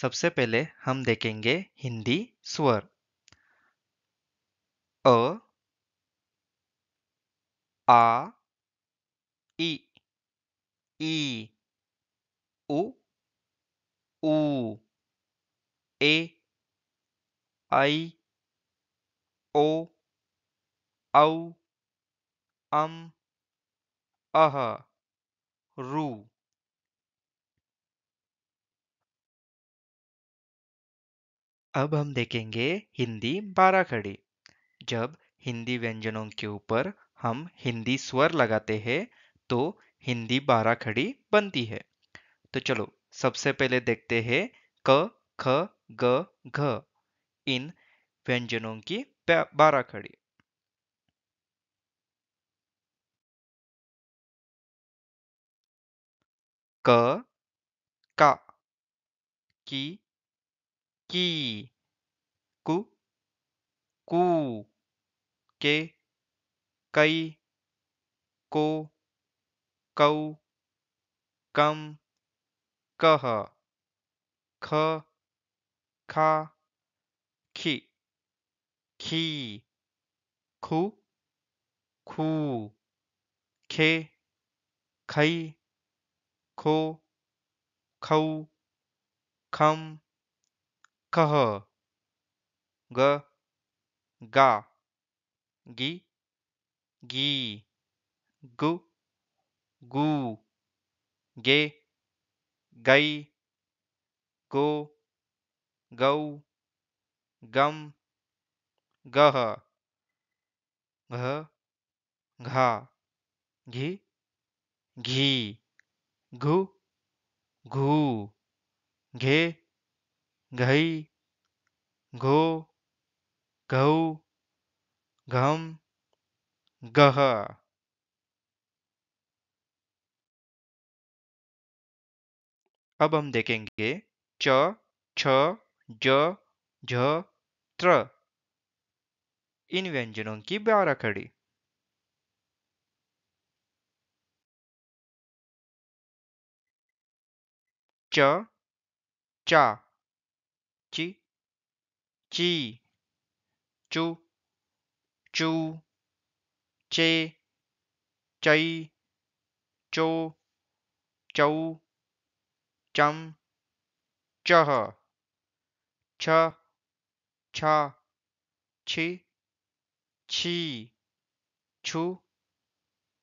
सबसे पहले हम देखेंगे हिंदी स्वर अ आ ई ई उ उ ए आई ओ औ अम अह रू अब हम देखेंगे हिंदी खड़ी जब हिंदी व्यंजनों के ऊपर हम हिंदी स्वर लगाते हैं तो हिंदी खड़ी बनती है तो चलो सबसे पहले देखते हैं क ख ग घ इन व्यंजनों की खड़ी क का की की कु कू के कई को कौ कम कह ख खा खि खी खु खू खे खई खो खऊ खम ख ग गा गी गी गु गू गे गई गो गऊ गम गह घ घा घी घी घु घू घे घई घो घऊ घम गह अब हम देखेंगे च छ ज झ त्र इन व्यंजनों की बारह खड़ी च चा chi chi chu chu che chai cho chau chăm chah cha cha chi chi chu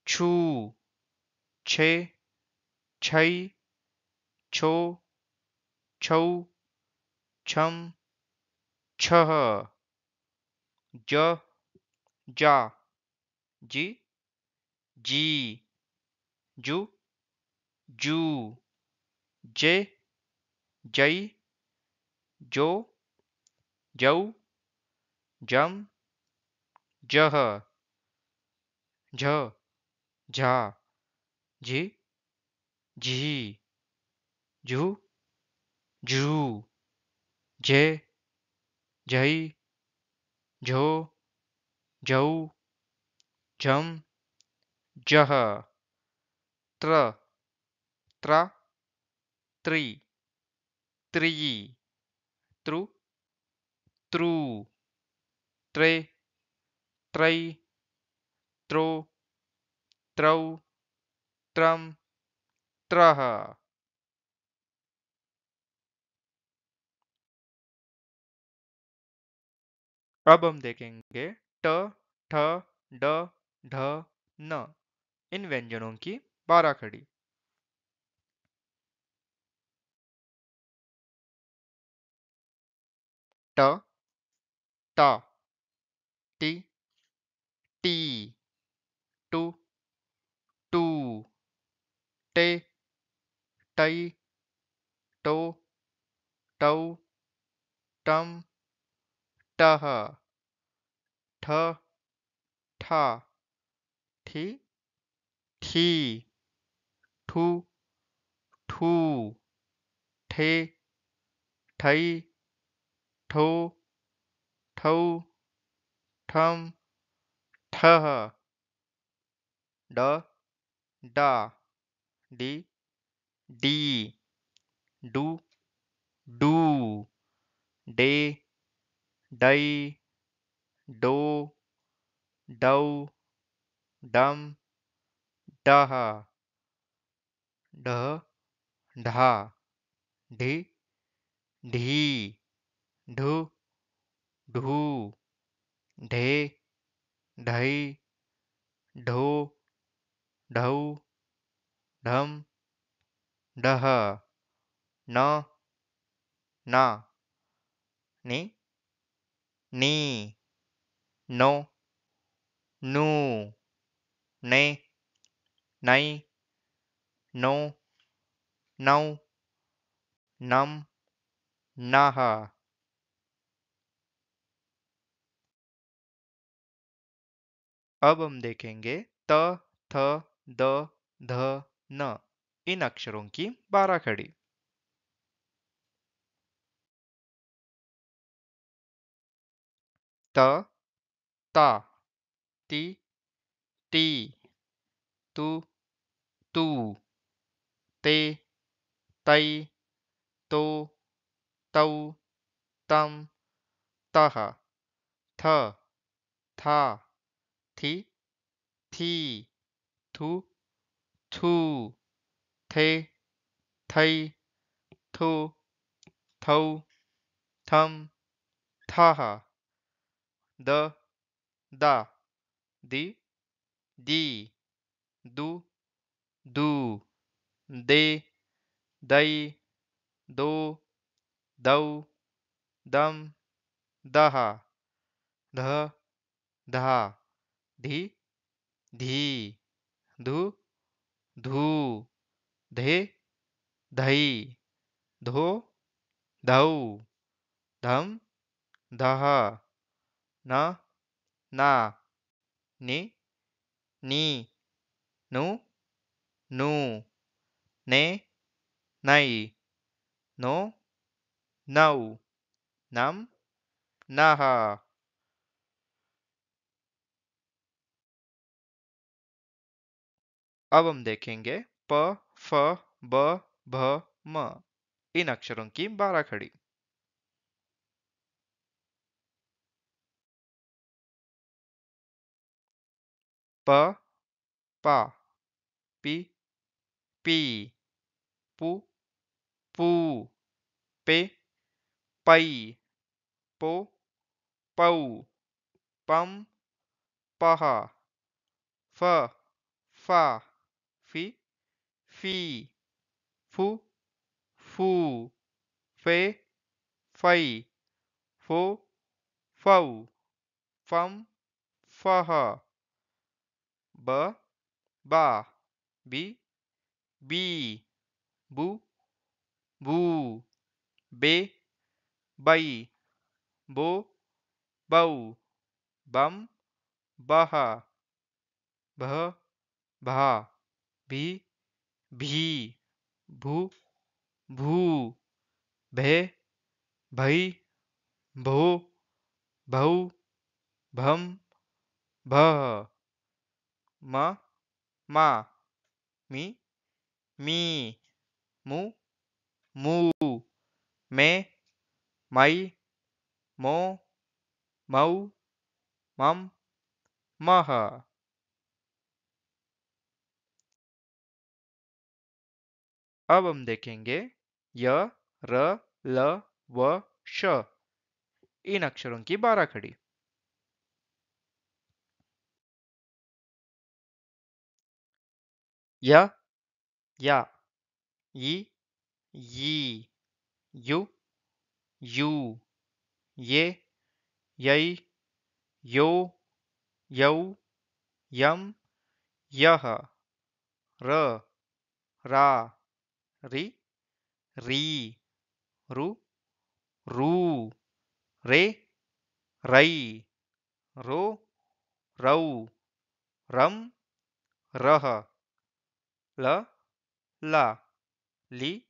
chu che chai cho chau छम छह ज जा जी जी जू जू जे जई जो जऊ जम जह झ झा झी झी झू झू जय जई झो जऊ झम जह त्र त्र त्रि त्रि त्रु त्रु त्रे त्रै त्रो त्रौ त्रम त्रह अब हम देखेंगे ट ठ ड ढ न इन व्यंजनों की खड़ी ट ता टी टी टू टू टे टई टो टऊ टम ठ ठा ठी ठी ठू ठू ठे ठई ठो ठौ ठम ठह ड डा डी डी डू डू डे die, do, dou, dum, daha, dah, dha, di, di, dhu, dhu, de, dhai, dho, dhau, dham, dah, na, na, ni, नी नो नू ने नई नो नौ नम नह अब हम देखेंगे त थ द ध न इन अक्षरों की बारह खड़ी the, ta, ti, ti, tu, tu, te, tai, tô, tâu, tâm, taha, tha, tha, thí, thi, thu, thu, thê, thây, thu, tau tam, taha. the, the, the, the, do, do, they, they, do, thou, them, dah, dah, dah, धी, धी, धु, धू, धे, धई, धो, धौ, धम, धहा न ना नि नी नु नू ने నై नो नौ नम नह अब हम देखेंगे प फ ब भ म इन अक्षरों की बारह खड़ी p p pi pi pu pu pe pei po pau pam paha pha pha phi phi phu phu phê phây phô phâu phăm phơ hờ b ba b b bu bu be bai bo bau bum baha bh bha bi, bhi bu, bu, be, bhai bo, bau, bhum bha म मा मी मी मु मू मे मई मो मऊ मम मह अब हम देखेंगे य र ल व श इन अक्षरों की बारह खड़ी Ya. Ya. yi yi you you ye yai yo yo Yam. Yaha. ra ra ri ri ru ru re rai ro rau Ram. Raha le, la, li,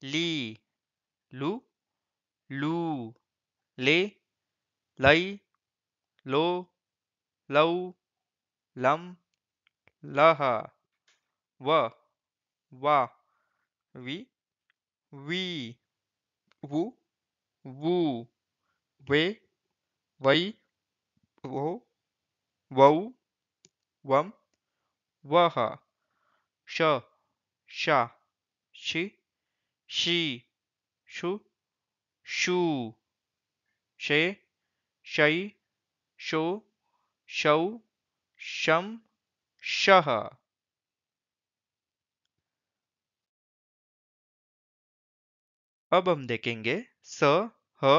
li, lu, lu, le, lay, lo, lou, lam, laha, wa, wa, we, we, wu, wu, we, wai, wo, wow, wum, waha. श श she she षु षू शे शई show शौ शम शः अब हम देखेंगे स ह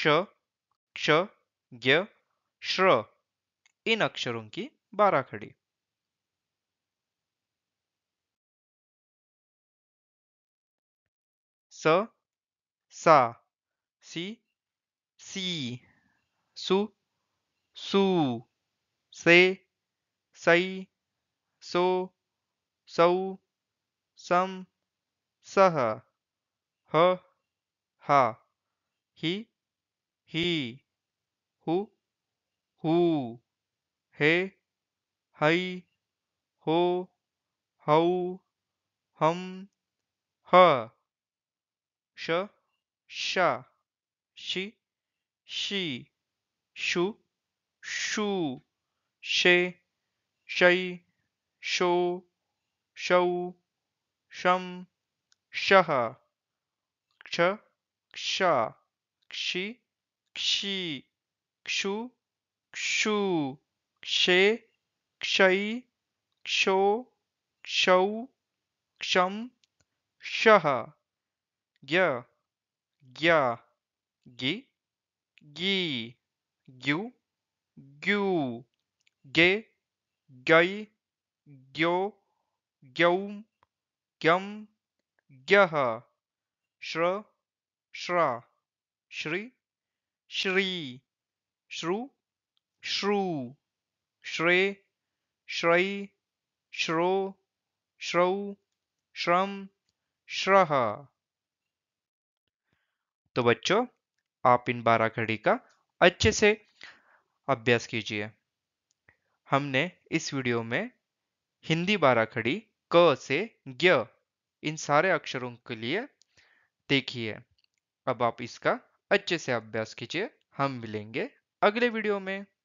श क्ष ज्ञ श्र इन अक्षरों की बारह खड़ी sa, sa, si, si, su, su, se, sai, so, so, sam, saha, ha, ha, he, he, who, who, he, hi, ho, how, hum, ha sh, sh, she, she, shu, shu, she, shai, sho, shou, shum, shah, ksha, ksha, kshi, kshi, kshu, kshu, kshe, kshai, ksho, shou, ksham, shah. ग्य ग्य गि गि ग्यु ग्यु गे गै ग्यो ग्यौ ग्यं ग्यः श्र श्र श्री श्री श्रु श्रु श्रे श्रै श्रो श्रौ श्रं श्रः तो बच्चों आप इन बारह घड़ी का अच्छे से अभ्यास कीजिए हमने इस वीडियो में हिंदी बारह खड़ी क से ज्ञ इन सारे अक्षरों के लिए देखी है अब आप इसका अच्छे से अभ्यास कीजिए हम मिलेंगे अगले वीडियो में